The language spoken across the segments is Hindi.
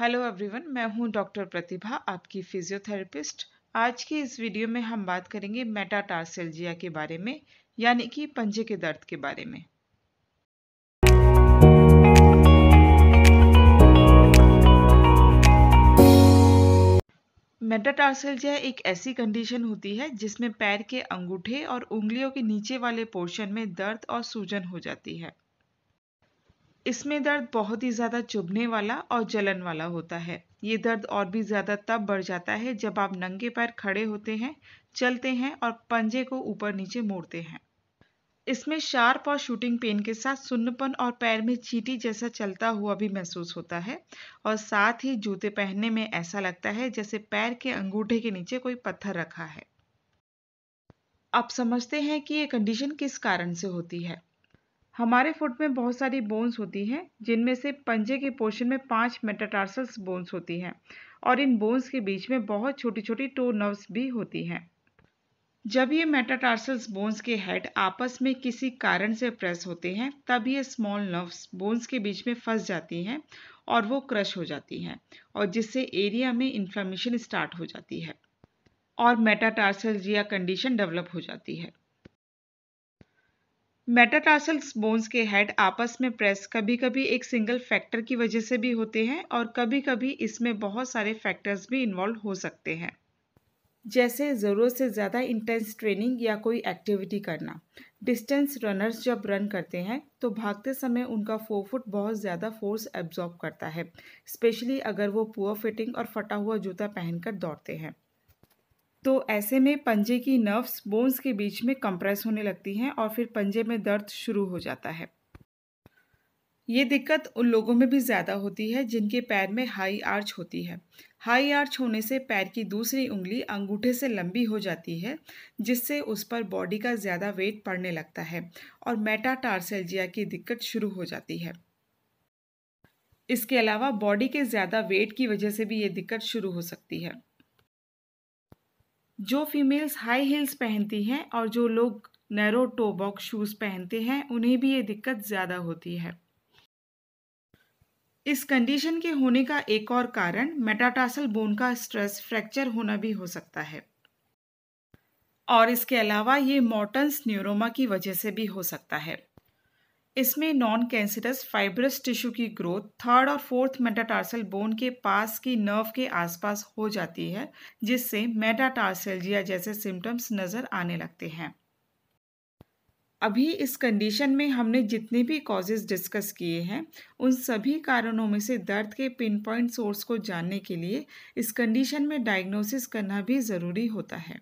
हेलो एवरीवन मैं हूं डॉक्टर प्रतिभा आपकी फिजियोथेरेपिस्ट आज के इस वीडियो में हम बात करेंगे मेटाटार्सेल्जिया के बारे में यानी कि पंजे के दर्द के बारे में मेटाटार्सेल्जिया एक ऐसी कंडीशन होती है जिसमें पैर के अंगूठे और उंगलियों के नीचे वाले पोर्शन में दर्द और सूजन हो जाती है इसमें दर्द बहुत ही ज़्यादा चुभने वाला और जलन वाला होता है ये दर्द और भी ज़्यादा तब बढ़ जाता है जब आप नंगे पैर खड़े होते हैं चलते हैं और पंजे को ऊपर नीचे मोड़ते हैं इसमें शार्प और शूटिंग पेन के साथ सुन्नपन और पैर में चीटी जैसा चलता हुआ भी महसूस होता है और साथ ही जूते पहनने में ऐसा लगता है जैसे पैर के अंगूठे के नीचे कोई पत्थर रखा है आप समझते हैं कि ये कंडीशन किस कारण से होती है हमारे फुट में बहुत सारी बोन्स होती हैं जिनमें से पंजे के पोर्शन में पांच मेटाटार्सल्स बोन्स होती हैं और इन बोन्स के बीच में बहुत छोटी छोटी टो नर्व्स भी होती हैं जब ये मेटाटार्सल्स बोन्स के हेड आपस में किसी कारण से प्रेस होते हैं तब ये स्मॉल नर्व्स बोन्स के बीच में फंस जाती हैं और वो क्रश हो जाती हैं और जिससे एरिया में इन्फ्लामेशन स्टार्ट हो जाती है और मेटाटार्सल्स या कंडीशन डेवलप हो जाती है मेटाटार्सल्स बोन्स के हेड आपस में प्रेस कभी कभी एक सिंगल फैक्टर की वजह से भी होते हैं और कभी कभी इसमें बहुत सारे फैक्टर्स भी इन्वॉल्व हो सकते हैं जैसे ज़रूरत से ज़्यादा इंटेंस ट्रेनिंग या कोई एक्टिविटी करना डिस्टेंस रनर्स जब रन करते हैं तो भागते समय उनका फुट बहुत ज़्यादा फोर्स एब्जॉर्ब करता है स्पेशली अगर वो पुअर फिटिंग और फटा हुआ जूता पहनकर दौड़ते हैं तो ऐसे में पंजे की नर्व्स बोन्स के बीच में कंप्रेस होने लगती हैं और फिर पंजे में दर्द शुरू हो जाता है ये दिक्कत उन लोगों में भी ज़्यादा होती है जिनके पैर में हाई आर्च होती है हाई आर्च होने से पैर की दूसरी उंगली अंगूठे से लंबी हो जाती है जिससे उस पर बॉडी का ज़्यादा वेट पड़ने लगता है और मेटाटारसेल्जिया की दिक्कत शुरू हो जाती है इसके अलावा बॉडी के ज़्यादा वेट की वजह से भी ये दिक्कत शुरू हो सकती है जो फीमेल्स हाई हील्स पहनती हैं और जो लोग नैरो टो बॉक्स शूज़ पहनते हैं उन्हें भी ये दिक्कत ज़्यादा होती है इस कंडीशन के होने का एक और कारण मेटाटासल बोन का स्ट्रेस फ्रैक्चर होना भी हो सकता है और इसके अलावा ये मॉर्टन्स न्यूरोमा की वजह से भी हो सकता है इसमें नॉन कैंसरस फाइब्रस टिश्यू की ग्रोथ थर्ड और फोर्थ मेटाटार्सल बोन के पास की नर्व के आसपास हो जाती है जिससे मेटाटार्सलजिया जैसे सिम्टम्स नज़र आने लगते हैं अभी इस कंडीशन में हमने जितने भी कॉजेज डिस्कस किए हैं उन सभी कारणों में से दर्द के पिन पॉइंट सोर्स को जानने के लिए इस कंडीशन में डायग्नोसिस करना भी ज़रूरी होता है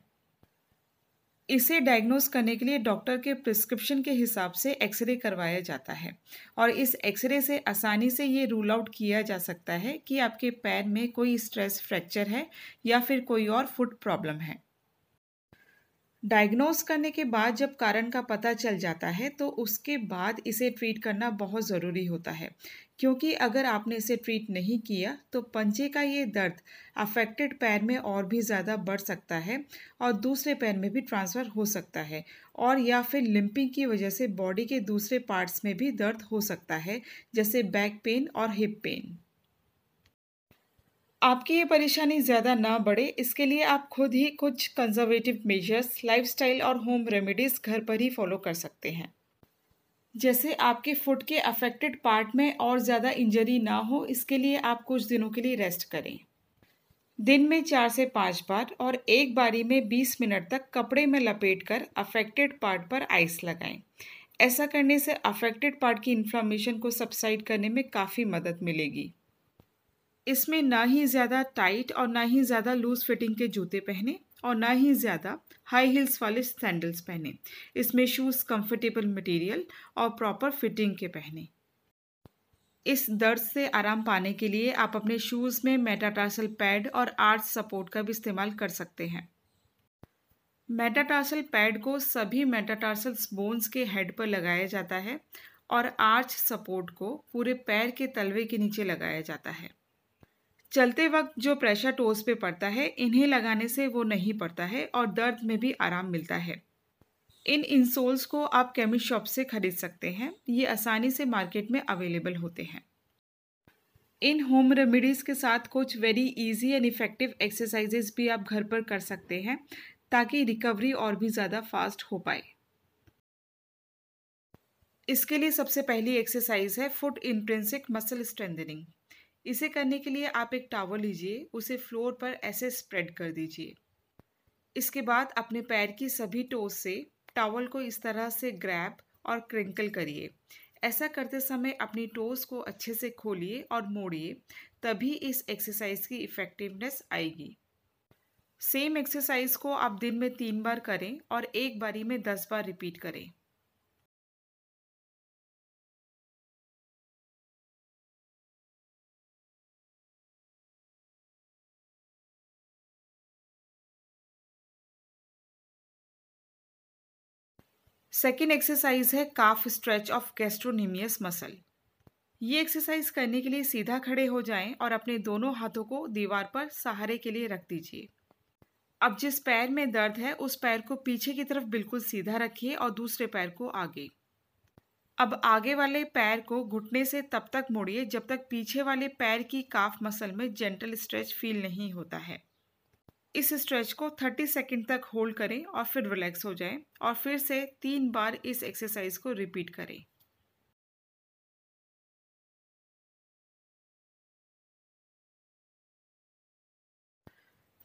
इसे डायग्नोस करने के लिए डॉक्टर के प्रिस्क्रिप्शन के हिसाब से एक्सरे करवाया जाता है और इस एक्सरे से आसानी से ये रूल आउट किया जा सकता है कि आपके पैर में कोई स्ट्रेस फ्रैक्चर है या फिर कोई और फुट प्रॉब्लम है डायग्नोस करने के बाद जब कारण का पता चल जाता है तो उसके बाद इसे ट्रीट करना बहुत ज़रूरी होता है क्योंकि अगर आपने इसे ट्रीट नहीं किया तो पंजे का ये दर्द अफेक्टेड पैर में और भी ज़्यादा बढ़ सकता है और दूसरे पैर में भी ट्रांसफ़र हो सकता है और या फिर लिम्पिंग की वजह से बॉडी के दूसरे पार्ट्स में भी दर्द हो सकता है जैसे बैक पेन और हिप पेन आपकी ये परेशानी ज़्यादा ना बढ़े इसके लिए आप खुद ही कुछ कंजर्वेटिव मेजर्स लाइफस्टाइल और होम रेमेडीज़ घर पर ही फॉलो कर सकते हैं जैसे आपके फुट के अफेक्टेड पार्ट में और ज़्यादा इंजरी ना हो इसके लिए आप कुछ दिनों के लिए रेस्ट करें दिन में चार से पाँच बार और एक बारी में बीस मिनट तक कपड़े में लपेटकर अफेक्टेड पार्ट पर आइस लगाएं ऐसा करने से अफेक्टेड पार्ट की इन्फ्लामेशन को सब्साइड करने में काफ़ी मदद मिलेगी इसमें ना ही ज़्यादा टाइट और ना ही ज़्यादा लूज फिटिंग के जूते पहने और ना ही ज़्यादा हाई हील्स वाले सैंडल्स पहने इसमें शूज़ कंफर्टेबल मटेरियल और प्रॉपर फिटिंग के पहने इस दर्द से आराम पाने के लिए आप अपने शूज़ में मेटाटार्सल पैड और आर्च सपोर्ट का भी इस्तेमाल कर सकते हैं मेटाटार्सल पैड को सभी मेटाटार्सल बोन्स के हेड पर लगाया जाता है और आर्च सपोर्ट को पूरे पैर के तलवे के नीचे लगाया जाता है चलते वक्त जो प्रेशर टोस पे पड़ता है इन्हें लगाने से वो नहीं पड़ता है और दर्द में भी आराम मिलता है इन इंसोल्स को आप केमिस्ट शॉप से खरीद सकते हैं ये आसानी से मार्केट में अवेलेबल होते हैं इन होम रेमिडीज़ के साथ कुछ very easy and effective exercises भी आप घर पर कर सकते हैं ताकि रिकवरी और भी ज़्यादा फास्ट हो पाए इसके लिए सबसे पहली एक्सरसाइज है फुट इंट्रेंसिक मसल स्ट्रेंथनिंग इसे करने के लिए आप एक टावल लीजिए उसे फ्लोर पर ऐसे स्प्रेड कर दीजिए इसके बाद अपने पैर की सभी टोस से टावल को इस तरह से ग्रैप और क्रिंकल करिए ऐसा करते समय अपनी टोस को अच्छे से खोलिए और मोड़िए तभी इस एक्सरसाइज की इफ़ेक्टिवनेस आएगी सेम एक्सरसाइज को आप दिन में तीन बार करें और एक बारी में दस बार रिपीट करें सेकेंड एक्सरसाइज है calf stretch of gastrocnemius muscle ये एक्सरसाइज करने के लिए सीधा खड़े हो जाएं और अपने दोनों हाथों को दीवार पर सहारे के लिए रख दीजिए अब जिस पैर में दर्द है उस पैर को पीछे की तरफ बिल्कुल सीधा रखिए और दूसरे पैर को आगे अब आगे वाले पैर को घुटने से तब तक मोड़िए जब तक पीछे वाले पैर की काफ मसल में जेंटल स्ट्रेच फील नहीं होता है इस स्ट्रेच को 30 सेकंड तक होल्ड करें और फिर रिलैक्स हो जाएं और फिर से तीन बार इस एक्सरसाइज को रिपीट करें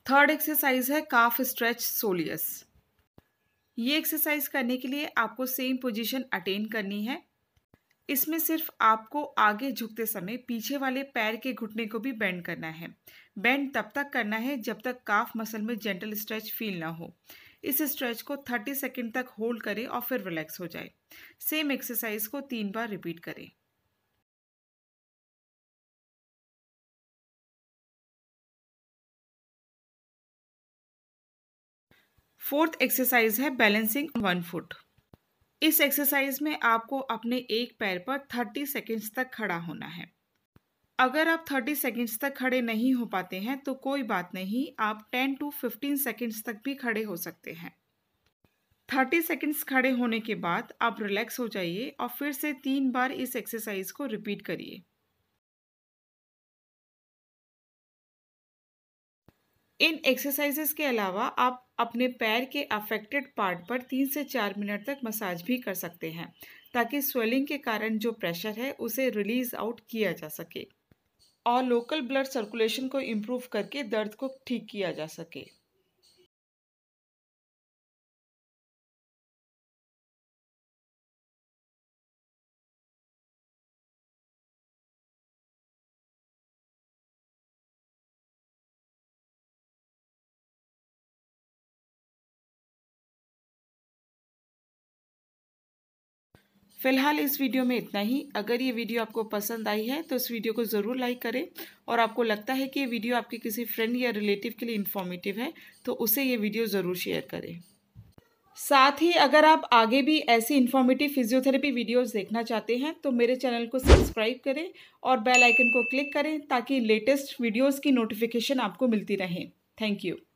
थर्ड एक्सरसाइज है काफ स्ट्रेच सोलियस ये एक्सरसाइज करने के लिए आपको सेम पोजीशन अटेन करनी है इसमें सिर्फ आपको आगे झुकते समय पीछे वाले पैर के घुटने को भी बेंड करना है बेंड तब तक करना है जब तक काफ मसल में जेंटल स्ट्रेच फील ना हो इस स्ट्रेच को 30 सेकंड तक होल्ड करें और फिर रिलैक्स हो जाए सेम एक्सरसाइज को तीन बार रिपीट करें फोर्थ एक्सरसाइज है बैलेंसिंग वन फुट इस एक्सरसाइज में आपको अपने एक पैर पर 30 सेकेंड्स तक खड़ा होना है अगर आप 30 सेकेंड्स तक खड़े नहीं हो पाते हैं तो कोई बात नहीं आप 10 टू 15 सेकेंड्स तक भी खड़े हो सकते हैं 30 सेकेंड्स खड़े होने के बाद आप रिलैक्स हो जाइए और फिर से तीन बार इस एक्सरसाइज को रिपीट करिए इन एक्सरसाइजेज के अलावा आप अपने पैर के अफेक्टेड पार्ट पर तीन से चार मिनट तक मसाज भी कर सकते हैं ताकि स्वेलिंग के कारण जो प्रेशर है उसे रिलीज आउट किया जा सके और लोकल ब्लड सर्कुलेशन को इम्प्रूव करके दर्द को ठीक किया जा सके फिलहाल इस वीडियो में इतना ही अगर ये वीडियो आपको पसंद आई है तो इस वीडियो को ज़रूर लाइक करें और आपको लगता है कि ये वीडियो आपके किसी फ्रेंड या रिलेटिव के लिए इन्फॉर्मेटिव है तो उसे ये वीडियो ज़रूर शेयर करें साथ ही अगर आप आगे भी ऐसी इन्फॉर्मेटिव फिजियोथेरेपी वीडियोस देखना चाहते हैं तो मेरे चैनल को सब्सक्राइब करें और बेल आइकन को क्लिक करें ताकि लेटेस्ट वीडियोस की नोटिफिकेशन आपको मिलती रहें थैंक यू